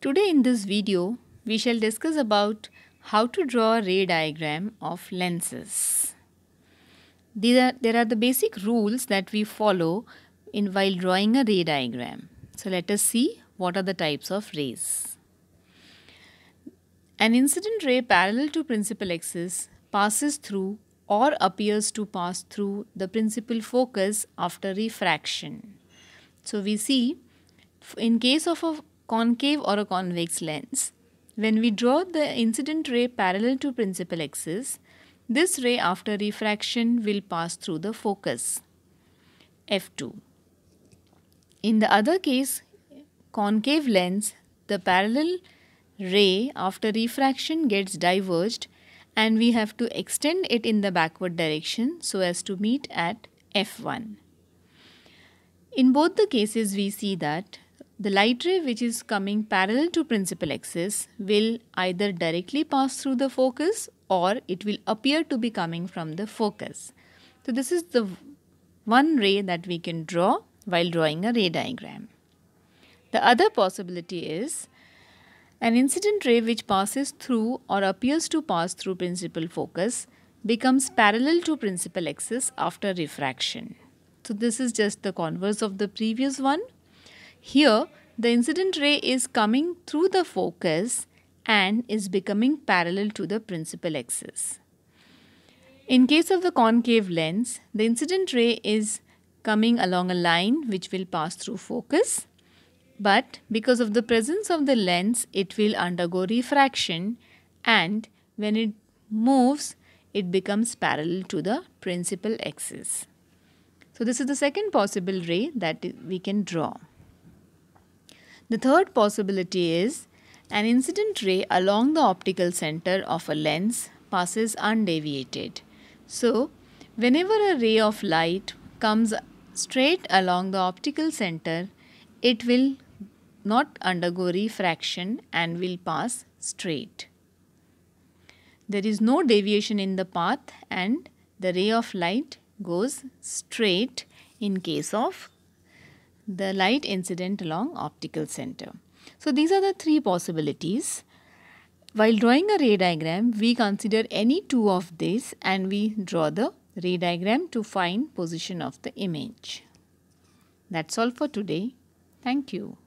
Today in this video, we shall discuss about how to draw a ray diagram of lenses. There are, there are the basic rules that we follow in while drawing a ray diagram. So let us see what are the types of rays. An incident ray parallel to principal axis passes through or appears to pass through the principal focus after refraction. So we see in case of a concave or a convex lens. When we draw the incident ray parallel to principal axis, this ray after refraction will pass through the focus f2. In the other case, concave lens, the parallel ray after refraction gets diverged and we have to extend it in the backward direction so as to meet at f1. In both the cases we see that the light ray which is coming parallel to principal axis will either directly pass through the focus or it will appear to be coming from the focus. So this is the one ray that we can draw while drawing a ray diagram. The other possibility is an incident ray which passes through or appears to pass through principal focus becomes parallel to principal axis after refraction. So this is just the converse of the previous one here, the incident ray is coming through the focus and is becoming parallel to the principal axis. In case of the concave lens, the incident ray is coming along a line which will pass through focus. But because of the presence of the lens, it will undergo refraction and when it moves, it becomes parallel to the principal axis. So this is the second possible ray that we can draw. The third possibility is an incident ray along the optical center of a lens passes undeviated. So, whenever a ray of light comes straight along the optical center, it will not undergo refraction and will pass straight. There is no deviation in the path and the ray of light goes straight in case of the light incident along optical center. So these are the three possibilities. While drawing a ray diagram, we consider any two of these and we draw the ray diagram to find position of the image. That's all for today. Thank you.